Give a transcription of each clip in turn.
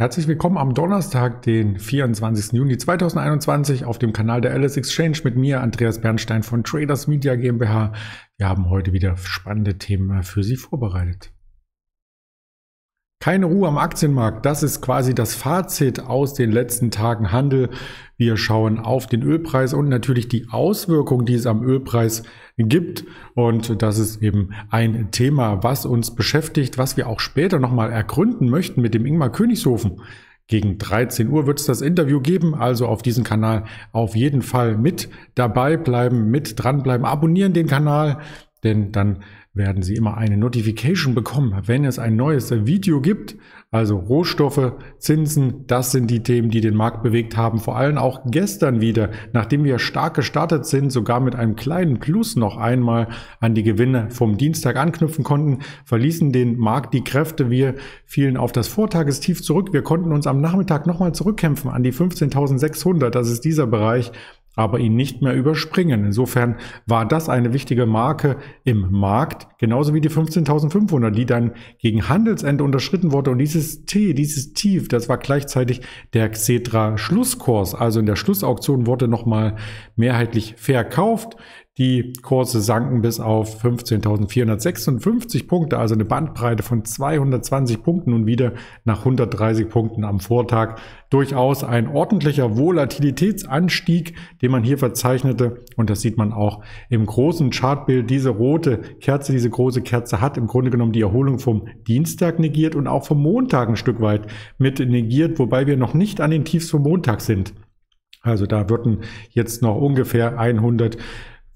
Herzlich willkommen am Donnerstag, den 24. Juni 2021 auf dem Kanal der Alice Exchange mit mir, Andreas Bernstein von Traders Media GmbH. Wir haben heute wieder spannende Themen für Sie vorbereitet. Keine Ruhe am Aktienmarkt, das ist quasi das Fazit aus den letzten Tagen Handel. Wir schauen auf den Ölpreis und natürlich die Auswirkungen, die es am Ölpreis gibt. Und das ist eben ein Thema, was uns beschäftigt, was wir auch später nochmal ergründen möchten mit dem Ingmar Königshofen. Gegen 13 Uhr wird es das Interview geben, also auf diesem Kanal auf jeden Fall mit dabei bleiben, mit dranbleiben, abonnieren den Kanal, denn dann werden Sie immer eine Notification bekommen, wenn es ein neues Video gibt. Also Rohstoffe, Zinsen, das sind die Themen, die den Markt bewegt haben. Vor allem auch gestern wieder, nachdem wir stark gestartet sind, sogar mit einem kleinen Plus noch einmal an die Gewinne vom Dienstag anknüpfen konnten, verließen den Markt die Kräfte. Wir fielen auf das Vortagestief zurück. Wir konnten uns am Nachmittag nochmal zurückkämpfen an die 15.600. Das ist dieser Bereich, aber ihn nicht mehr überspringen. Insofern war das eine wichtige Marke im Markt, genauso wie die 15.500, die dann gegen Handelsende unterschritten wurde. Und dieses T, dieses Tief, das war gleichzeitig der Xetra Schlusskurs. Also in der Schlussauktion wurde nochmal mehrheitlich verkauft. Die Kurse sanken bis auf 15.456 Punkte, also eine Bandbreite von 220 Punkten und wieder nach 130 Punkten am Vortag. Durchaus ein ordentlicher Volatilitätsanstieg, den man hier verzeichnete. Und das sieht man auch im großen Chartbild. Diese rote Kerze, diese große Kerze hat im Grunde genommen die Erholung vom Dienstag negiert und auch vom Montag ein Stück weit mit negiert, wobei wir noch nicht an den Tiefs vom Montag sind. Also da würden jetzt noch ungefähr 100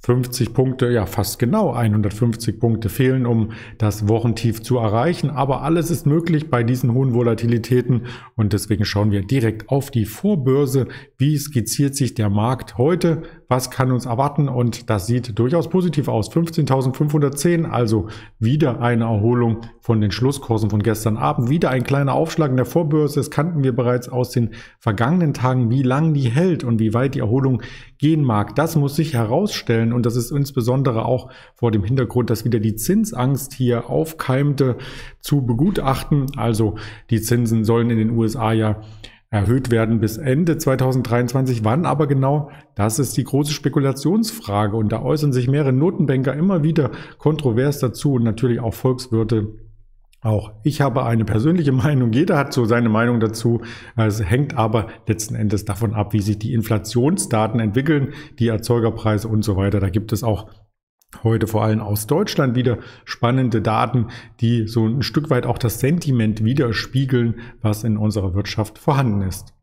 50 Punkte, ja fast genau 150 Punkte fehlen, um das Wochentief zu erreichen. Aber alles ist möglich bei diesen hohen Volatilitäten und deswegen schauen wir direkt auf die Vorbörse. Wie skizziert sich der Markt heute? was kann uns erwarten und das sieht durchaus positiv aus. 15.510, also wieder eine Erholung von den Schlusskursen von gestern Abend, wieder ein kleiner Aufschlag in der Vorbörse. Das kannten wir bereits aus den vergangenen Tagen, wie lang die hält und wie weit die Erholung gehen mag. Das muss sich herausstellen und das ist insbesondere auch vor dem Hintergrund, dass wieder die Zinsangst hier aufkeimte zu begutachten. Also die Zinsen sollen in den USA ja erhöht werden bis Ende 2023. Wann aber genau? Das ist die große Spekulationsfrage und da äußern sich mehrere Notenbanker immer wieder kontrovers dazu und natürlich auch Volkswirte. Auch ich habe eine persönliche Meinung, jeder hat so seine Meinung dazu. Es hängt aber letzten Endes davon ab, wie sich die Inflationsdaten entwickeln, die Erzeugerpreise und so weiter. Da gibt es auch heute vor allem aus Deutschland wieder spannende Daten, die so ein Stück weit auch das Sentiment widerspiegeln, was in unserer Wirtschaft vorhanden ist.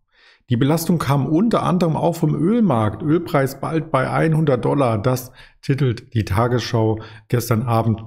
Die Belastung kam unter anderem auch vom Ölmarkt. Ölpreis bald bei 100 Dollar. Das titelt die Tagesschau gestern Abend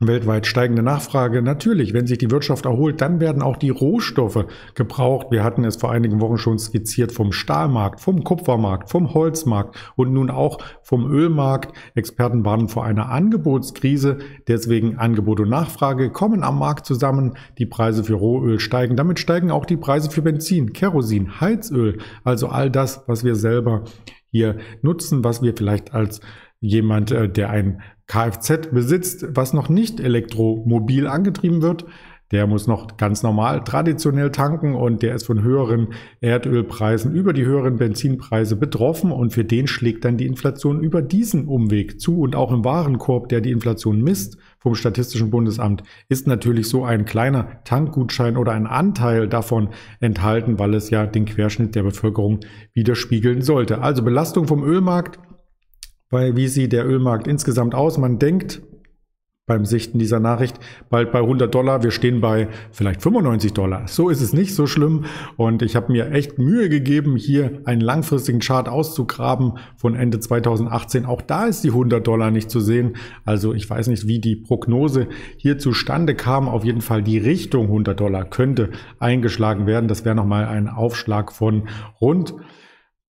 weltweit steigende Nachfrage. Natürlich, wenn sich die Wirtschaft erholt, dann werden auch die Rohstoffe gebraucht. Wir hatten es vor einigen Wochen schon skizziert vom Stahlmarkt, vom Kupfermarkt, vom Holzmarkt und nun auch vom Ölmarkt. Experten warnen vor einer Angebotskrise. Deswegen Angebot und Nachfrage kommen am Markt zusammen. Die Preise für Rohöl steigen. Damit steigen auch die Preise für Benzin, Kerosin, Heizöl. Also all das, was wir selber hier nutzen, was wir vielleicht als Jemand, äh, der ein Kfz besitzt, was noch nicht elektromobil angetrieben wird, der muss noch ganz normal traditionell tanken und der ist von höheren Erdölpreisen über die höheren Benzinpreise betroffen und für den schlägt dann die Inflation über diesen Umweg zu und auch im Warenkorb, der die Inflation misst vom Statistischen Bundesamt, ist natürlich so ein kleiner Tankgutschein oder ein Anteil davon enthalten, weil es ja den Querschnitt der Bevölkerung widerspiegeln sollte. Also Belastung vom Ölmarkt bei wie sieht der Ölmarkt insgesamt aus. Man denkt beim Sichten dieser Nachricht bald bei 100 Dollar, wir stehen bei vielleicht 95 Dollar. So ist es nicht so schlimm und ich habe mir echt Mühe gegeben, hier einen langfristigen Chart auszugraben von Ende 2018. Auch da ist die 100 Dollar nicht zu sehen. Also ich weiß nicht, wie die Prognose hier zustande kam. Auf jeden Fall die Richtung 100 Dollar könnte eingeschlagen werden. Das wäre nochmal ein Aufschlag von rund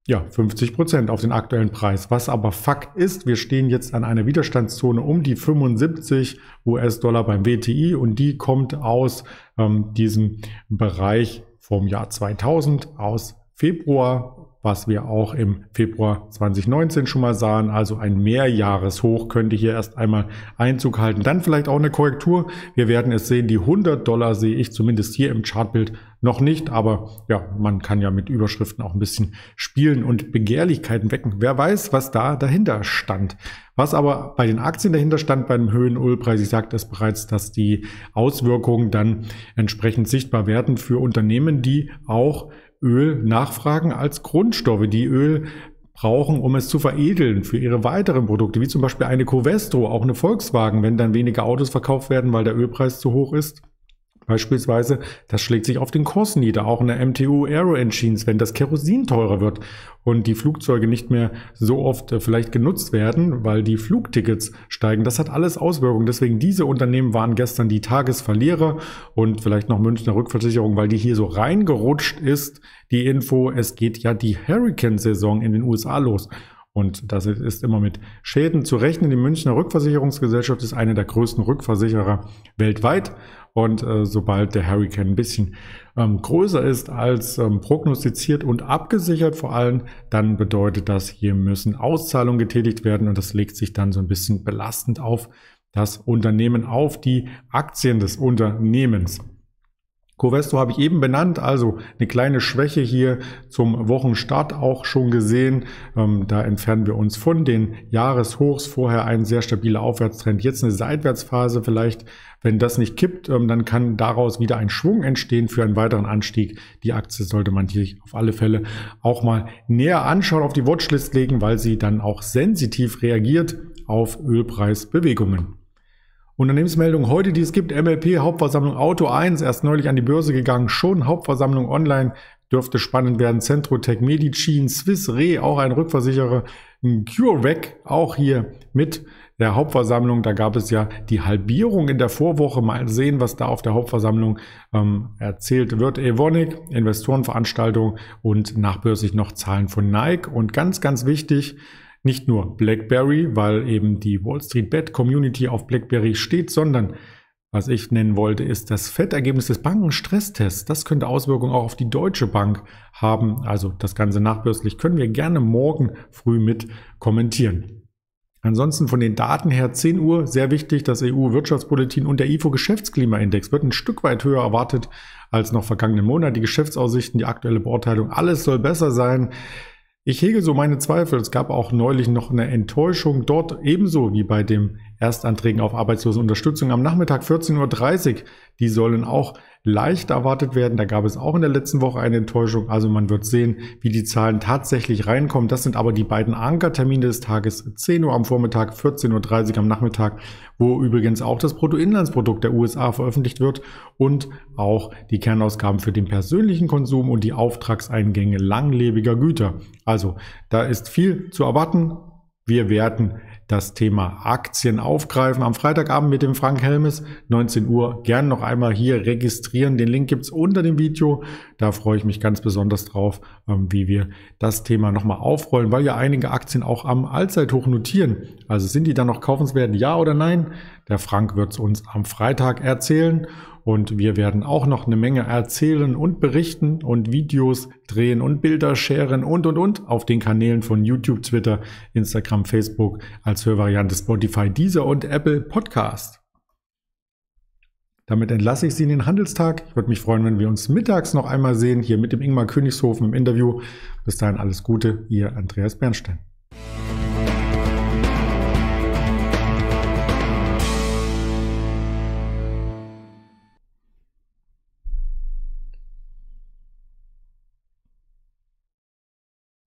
ja, 50 Prozent auf den aktuellen Preis. Was aber Fakt ist, wir stehen jetzt an einer Widerstandszone um die 75 US-Dollar beim WTI und die kommt aus ähm, diesem Bereich vom Jahr 2000, aus Februar, was wir auch im Februar 2019 schon mal sahen. Also ein Mehrjahreshoch könnte hier erst einmal Einzug halten. Dann vielleicht auch eine Korrektur. Wir werden es sehen. Die 100 Dollar sehe ich zumindest hier im Chartbild noch nicht, aber ja, man kann ja mit Überschriften auch ein bisschen spielen und Begehrlichkeiten wecken. Wer weiß, was da dahinter stand. Was aber bei den Aktien dahinter stand, beim höhen Ölpreis, ich sagte es bereits, dass die Auswirkungen dann entsprechend sichtbar werden für Unternehmen, die auch Öl nachfragen als Grundstoffe, die Öl brauchen, um es zu veredeln für ihre weiteren Produkte, wie zum Beispiel eine Covestro, auch eine Volkswagen, wenn dann weniger Autos verkauft werden, weil der Ölpreis zu hoch ist Beispielsweise, das schlägt sich auf den Kurs nieder, auch in der MTU Aero Engines, wenn das Kerosin teurer wird und die Flugzeuge nicht mehr so oft äh, vielleicht genutzt werden, weil die Flugtickets steigen. Das hat alles Auswirkungen. Deswegen diese Unternehmen waren gestern die Tagesverlierer und vielleicht noch Münchner Rückversicherung, weil die hier so reingerutscht ist. Die Info, es geht ja die Hurricane-Saison in den USA los. Und das ist immer mit Schäden zu rechnen. Die Münchner Rückversicherungsgesellschaft ist eine der größten Rückversicherer weltweit. Und äh, sobald der Hurricane ein bisschen ähm, größer ist als ähm, prognostiziert und abgesichert vor allem, dann bedeutet das, hier müssen Auszahlungen getätigt werden und das legt sich dann so ein bisschen belastend auf das Unternehmen, auf die Aktien des Unternehmens. Covesto habe ich eben benannt, also eine kleine Schwäche hier zum Wochenstart auch schon gesehen. Ähm, da entfernen wir uns von den Jahreshochs. Vorher ein sehr stabiler Aufwärtstrend, jetzt eine Seitwärtsphase vielleicht. Wenn das nicht kippt, ähm, dann kann daraus wieder ein Schwung entstehen für einen weiteren Anstieg. Die Aktie sollte man sich auf alle Fälle auch mal näher anschauen, auf die Watchlist legen, weil sie dann auch sensitiv reagiert auf Ölpreisbewegungen. Unternehmensmeldung heute, die es gibt, MLP Hauptversammlung Auto 1, erst neulich an die Börse gegangen, schon Hauptversammlung online, dürfte spannend werden. Centrotech, Medicin, Swiss Re, auch ein Rückversicherer, CureVac, auch hier mit der Hauptversammlung. Da gab es ja die Halbierung in der Vorwoche. Mal sehen, was da auf der Hauptversammlung ähm, erzählt wird. Evonik, Investorenveranstaltung und nachbörslich noch Zahlen von Nike. Und ganz, ganz wichtig, nicht nur BlackBerry, weil eben die Wall Street Bet Community auf BlackBerry steht, sondern was ich nennen wollte, ist das Fettergebnis des Bankenstresstests. Das könnte Auswirkungen auch auf die Deutsche Bank haben. Also das Ganze nachbörslich können wir gerne morgen früh mit kommentieren. Ansonsten von den Daten her 10 Uhr, sehr wichtig, das EU-Wirtschaftspolitin und der IFO-Geschäftsklimaindex wird ein Stück weit höher erwartet als noch vergangenen Monat. Die Geschäftsaussichten, die aktuelle Beurteilung, alles soll besser sein. Ich hege so meine Zweifel. Es gab auch neulich noch eine Enttäuschung dort ebenso wie bei den Erstanträgen auf Arbeitslosenunterstützung. Am Nachmittag 14.30 Uhr, die sollen auch leicht erwartet werden. Da gab es auch in der letzten Woche eine Enttäuschung. Also man wird sehen, wie die Zahlen tatsächlich reinkommen. Das sind aber die beiden Ankertermine des Tages. 10 Uhr am Vormittag, 14.30 Uhr am Nachmittag, wo übrigens auch das Bruttoinlandsprodukt der USA veröffentlicht wird und auch die Kernausgaben für den persönlichen Konsum und die Auftragseingänge langlebiger Güter. Also da ist viel zu erwarten. Wir werten das Thema Aktien aufgreifen. Am Freitagabend mit dem Frank Helmes, 19 Uhr. Gern noch einmal hier registrieren. Den Link gibt es unter dem Video. Da freue ich mich ganz besonders drauf, ähm, wie wir das Thema nochmal aufrollen, weil ja einige Aktien auch am Allzeithoch notieren. Also sind die dann noch kaufenswert? Ja oder nein? Der Frank wird es uns am Freitag erzählen und wir werden auch noch eine Menge erzählen und berichten und Videos drehen und Bilder scheren und und und auf den Kanälen von YouTube, Twitter, Instagram, Facebook als Hörvariante Spotify, Deezer und Apple Podcast. Damit entlasse ich Sie in den Handelstag. Ich würde mich freuen, wenn wir uns mittags noch einmal sehen, hier mit dem Ingmar Königshofen im Interview. Bis dahin alles Gute, Ihr Andreas Bernstein.